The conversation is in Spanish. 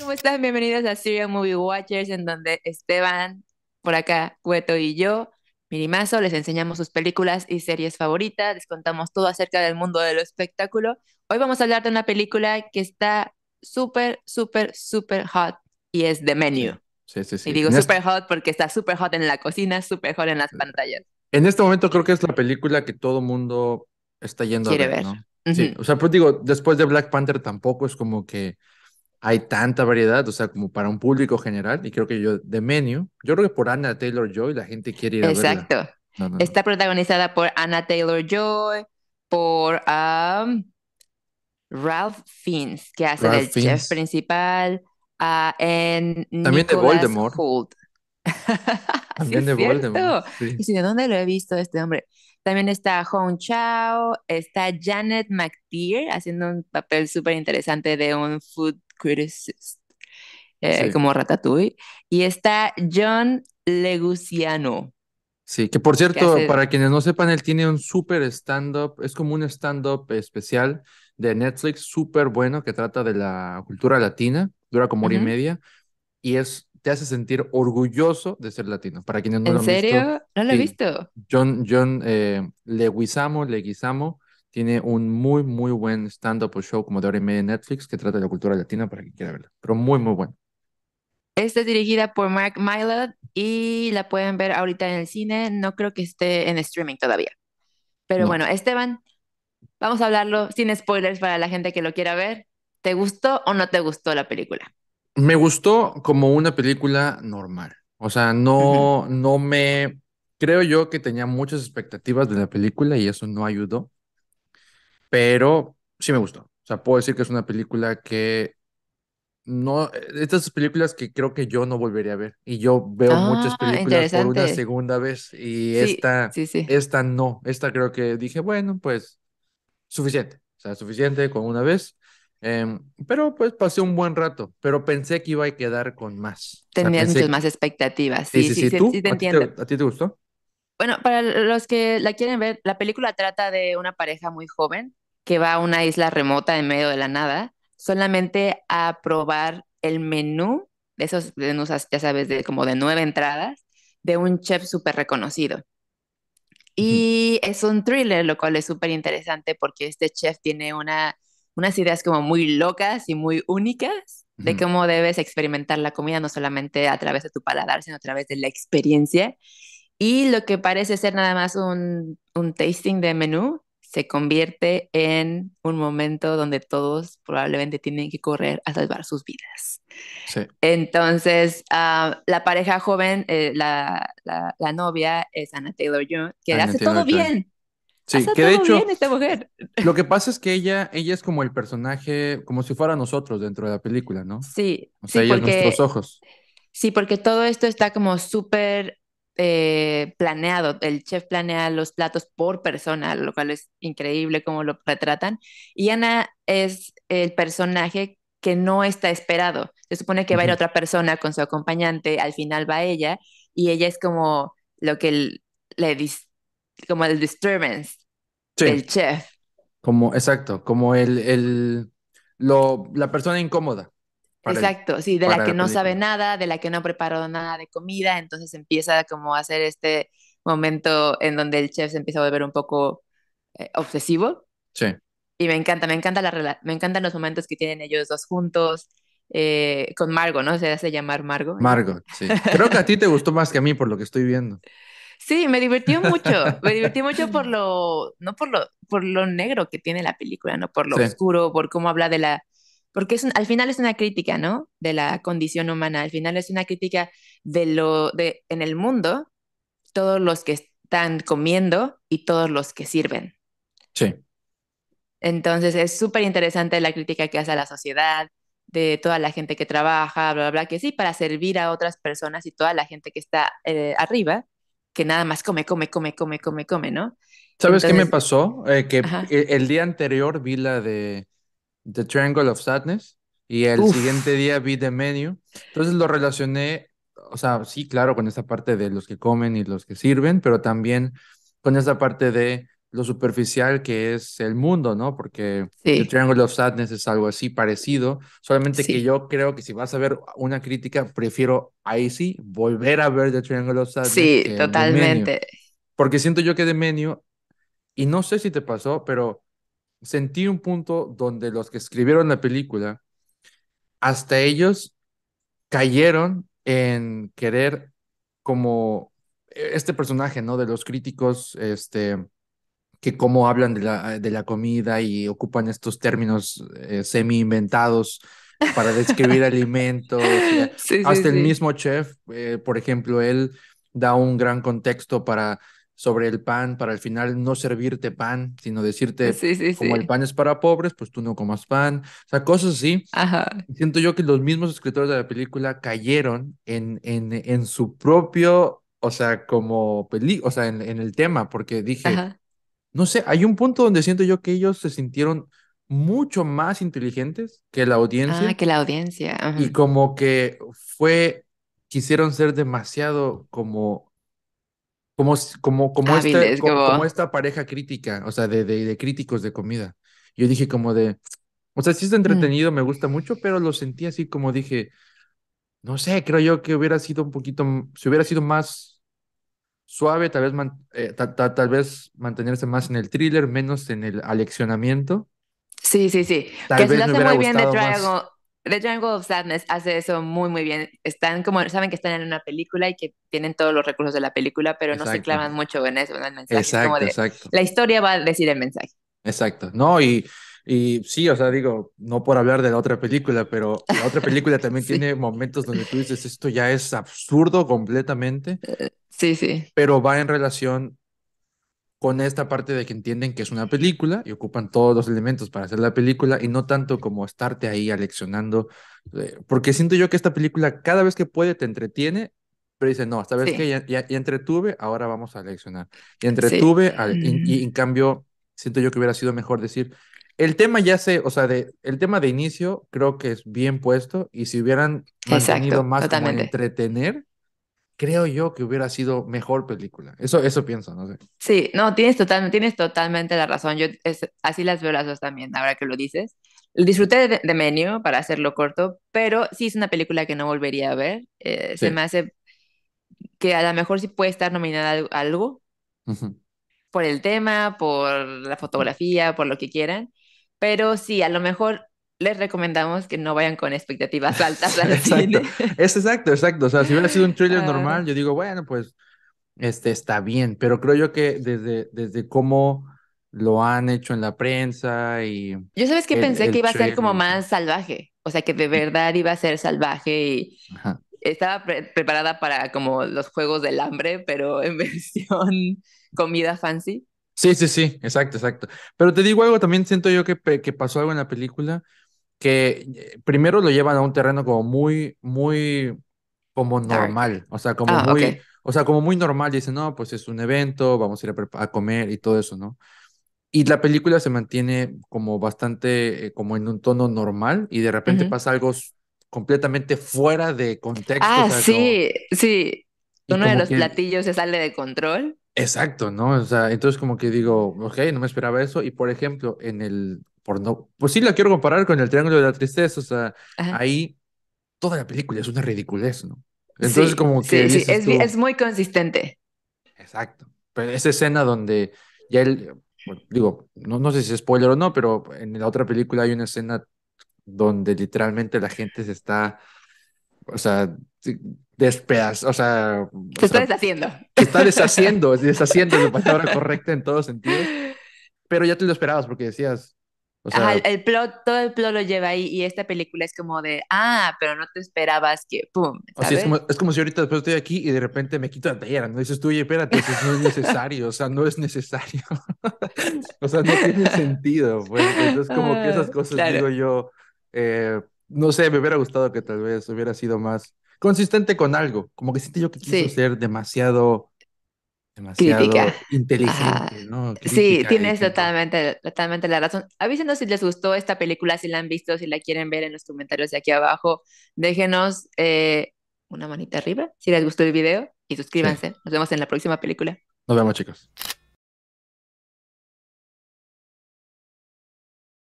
¿Cómo están? Bienvenidos a Serial Movie Watchers, en donde Esteban, por acá, Cueto y yo, Mirimazo, les enseñamos sus películas y series favoritas, les contamos todo acerca del mundo del espectáculo. Hoy vamos a hablar de una película que está súper, súper, súper hot y es The Menu. Sí, sí, sí. Y digo súper hot porque está súper hot en la cocina, súper hot en las pantallas. En este momento creo que es la película que todo mundo está yendo a ver. ver. ¿no? Sí, o sea, pues digo, después de Black Panther tampoco es como que hay tanta variedad, o sea, como para un público general, y creo que yo, de menú, yo creo que por Anna Taylor-Joy la gente quiere ir a Exacto. verla. Exacto. Está protagonizada por Anna Taylor-Joy, por um, Ralph Fiennes, que hace el chef principal, ah, en También de Voldemort. También de Voldemort. Y si de dónde lo he visto este hombre. También está Hong Chao, está Janet McTeer haciendo un papel súper interesante de un food criticist, eh, como Ratatouille. Y está John Leguciano. Sí, que por cierto, para quienes no sepan, él tiene un súper stand-up, es como un stand-up especial de Netflix, súper bueno, que trata de la cultura latina, dura como hora y media, y es te hace sentir orgulloso de ser latino. Para quienes no lo han serio? no lo he visto. John, John eh, Leguizamo, tiene un muy, muy buen stand-up show como de hora y media en Netflix que trata de la cultura latina para quien quiera verla. Pero muy, muy bueno. Esta es dirigida por Mark Mylod y la pueden ver ahorita en el cine. No creo que esté en streaming todavía. Pero bueno, Esteban, vamos a hablarlo sin spoilers para la gente que lo quiera ver. ¿Te gustó o no te gustó la película? me gustó como una película normal. O sea, no, no me. Creo yo que tenía muchas expectativas de la película y eso no ayudó. Pero sí me gustó. O sea, puedo decir que es una película que no, estas películas que creo que yo no volvería a ver. Y yo veo muchas ah, películas por una segunda vez. Y esta, esta no. Esta creo que dije, bueno, pues suficiente. O sea, suficiente con una vez. Em, pero pues pasé un buen rato, pero pensé que iba a quedar con más. Tenías muchas más expectativas. Sí, sí, sí, sí, ¿Tú? ¿A ti te, gustó? Bueno, para los que la quieren ver, la película trata de una pareja muy joven que va a una isla remota en medio de la nada solamente a probar el menú de esos menús, ya sabes, de como de nueve entradas de un chef súper reconocido. Y es un thriller, lo cual es súper interesante porque este chef tiene una unas ideas como muy locas y muy únicas de cómo debes experimentar la comida, no solamente a través de tu paladar, sino a través de la experiencia. Y lo que parece ser nada más un, un tasting de menú se convierte en un momento donde todos probablemente tienen que correr a salvar sus vidas. Entonces, ah, la pareja joven, eh, la, la, novia es Anna Taylor Joy, que hace todo bien, Sí, que de hecho, lo que pasa es que ella, ella es como el personaje, como si fuera nosotros dentro de la película, ¿no? Sí. O sea, sí, porque, es nuestros ojos. Sí, porque todo esto está como súper eh, planeado. El chef planea los platos por persona, lo cual es increíble cómo lo retratan. Y Ana es el personaje que no está esperado. Se supone que va a ir otra persona con su acompañante, al final va ella, y ella es como lo que le dice como el disturbance el chef. Como, exacto, como el, el lo, la persona incómoda. Exacto, sí, de la que no sabe nada, de la que no preparó nada de comida, entonces empieza como a hacer este momento en donde el chef se empieza a volver un poco eh, obsesivo. Sí. Y me encanta, me encanta la me encantan los momentos que tienen ellos dos juntos. Eh, con Margo, ¿no? Se hace llamar Margo. Margo, sí. Creo que a ti te gustó más que a mí por lo que estoy viendo. Sí, me divirtió mucho, me divertí mucho por lo, no por lo, por lo negro que tiene la película, no por lo oscuro, por cómo habla de la, porque es al final es una crítica, ¿no? De la condición humana, al final es una crítica de lo, de, en el mundo, todos los que están comiendo y todos los que sirven. Sí. Entonces es súper interesante la crítica que hace a la sociedad, de toda la gente que trabaja, bla, bla, bla, que sí, para servir a otras personas y toda la gente que está eh, arriba que nada más come, come, come, come, come, come, ¿no? ¿Sabes qué me pasó? Eh, que e, el día anterior vi la de The Triangle of Sadness y el siguiente día vi The Menu. Entonces lo relacioné, o sea, sí, claro, con esa parte de los que comen y los que sirven, pero también con esa parte de lo superficial que es el mundo, ¿no? Porque el Triangle of Sadness es algo así parecido, solamente que yo creo que si vas a ver una crítica, prefiero ahí sí volver a ver The Triangle of Sadness. Sí, totalmente. Porque siento yo que de Menu, y no sé si te pasó, pero sentí un punto donde los que escribieron la película, hasta ellos cayeron en querer como eh, este personaje, ¿no? De los críticos, este que cómo hablan de la, de la comida y ocupan estos términos eh, semi-inventados para describir alimentos. Hasta el mismo chef, eh, por ejemplo, él da un gran contexto para sobre el pan, para al final no servirte pan, sino decirte, como el pan es para pobres, pues tú no comas pan, o sea, cosas así. Siento yo que los mismos escritores de la película cayeron en, en, en su propio, o sea, como o sea, en, en el tema, porque dije, no sé, hay un punto donde siento yo que ellos se sintieron mucho más inteligentes que la audiencia. Ah, que la audiencia. Y como que fue, quisieron ser demasiado como, como, como, como, esta, pareja crítica, o sea, de, de, de, críticos de comida. Yo dije como de, o sea, sí está mm. entretenido, me gusta mucho, pero lo sentí así como dije, no sé, creo yo que hubiera sido un poquito, si hubiera sido más suave, tal vez, eh, tal vez mantenerse más en el thriller, menos en el aleccionamiento. Sí, sí, sí. que se lo hace muy bien de The Triangle of Sadness hace eso muy, muy bien. Están como, saben que están en una película y que tienen todos los recursos de la película, pero no se clavan mucho en eso, en el mensaje. Exacto, exacto. La historia va a decir el mensaje. Exacto, ¿no? Y y sí, o sea, digo, no por hablar de la otra película, pero la otra película también tiene momentos donde tú dices, esto ya es absurdo completamente. Eh, sí, sí. Pero va en relación con esta parte de que entienden que es una película y ocupan todos los elementos para hacer la película y no tanto como estarte ahí aleccionando, porque siento yo que esta película cada vez que puede te entretiene, pero dice, no, esta vez que ya, ya, entretuve, ahora vamos a aleccionar. Y entretuve, y, mm. en cambio, siento yo que hubiera sido mejor decir, el tema ya se, o sea, de, el tema de inicio creo que es bien puesto y si hubieran mantenido más como entretener, creo yo que hubiera sido mejor película. Eso, eso pienso, no sé. Sí, no, tienes, total, tienes totalmente la razón. Yo así las veo las dos también, ahora que lo dices. Disfruté de, de, para hacerlo corto, pero sí es una película que no volvería a ver. Eh, se me hace que a lo mejor sí puede estar nominada algo por el tema, por la fotografía, por lo que quieran, pero sí, a lo mejor les recomendamos que no vayan con expectativas altas. exacto. Es exacto, exacto. O sea, si hubiera sido un thriller ah. normal, yo digo, bueno, pues este está bien, pero creo yo que desde, desde cómo lo han hecho en la prensa y... Yo sabes que pensé que iba a ser como más salvaje, o sea, que de verdad iba a ser salvaje y estaba preparada para como los juegos del hambre, pero en versión comida fancy. Sí, sí, sí, exacto, exacto. Pero te digo algo, también siento yo que, que pasó algo en la película, que eh, primero lo llevan a un terreno como muy, muy, como normal, o sea, como ah, muy, o sea, como muy normal, dicen, no, pues es un evento, vamos a ir a, comer y todo eso, ¿no? Y la película se mantiene como bastante, eh, como en un tono normal y de repente pasa algo completamente fuera de contexto. Ah, sí, sí. Uno de los platillos se sale de control. Exacto, ¿no? O sea, entonces como que digo, ok, no me esperaba eso. Y por ejemplo, en el, por no, pues sí la quiero comparar con el Triángulo de la Tristeza, o sea, ahí toda la película es una ridiculez, ¿no? Entonces como que... Sí, es, muy consistente. Exacto. Pero esa escena donde ya él, pues, digo, no, no sé si es spoiler o no, pero en la otra película hay una escena donde literalmente la gente se está o sea, despedaz, o sea... Se está deshaciendo. Se está deshaciendo, deshaciendo la palabra correcta en todos sentidos. Pero ya te lo esperabas porque decías... O sea, Ajá, el plot, todo el plot lo lleva ahí y esta película es como de, ah, pero no te esperabas que, pum. O sea, es como, es como si ahorita después estoy aquí y de repente me quito la tallera, no dices tú, oye, espérate, eso no es necesario, o sea, no es necesario. o sea, no tiene sentido, pues. Entonces, como que esas ah, cosas digo yo, eh, no sé, me hubiera gustado que tal vez hubiera sido más consistente con algo. Como que siento yo que quiso ser demasiado, demasiado inteligente, ah, ¿no? sí, tienes totalmente, totalmente la razón. Avísenos si les gustó esta película, si la han visto, si la quieren ver en los comentarios de aquí abajo. Déjenos eh, una manita arriba si les gustó el video y suscríbanse. Nos vemos en la próxima película. Nos vemos, chicos.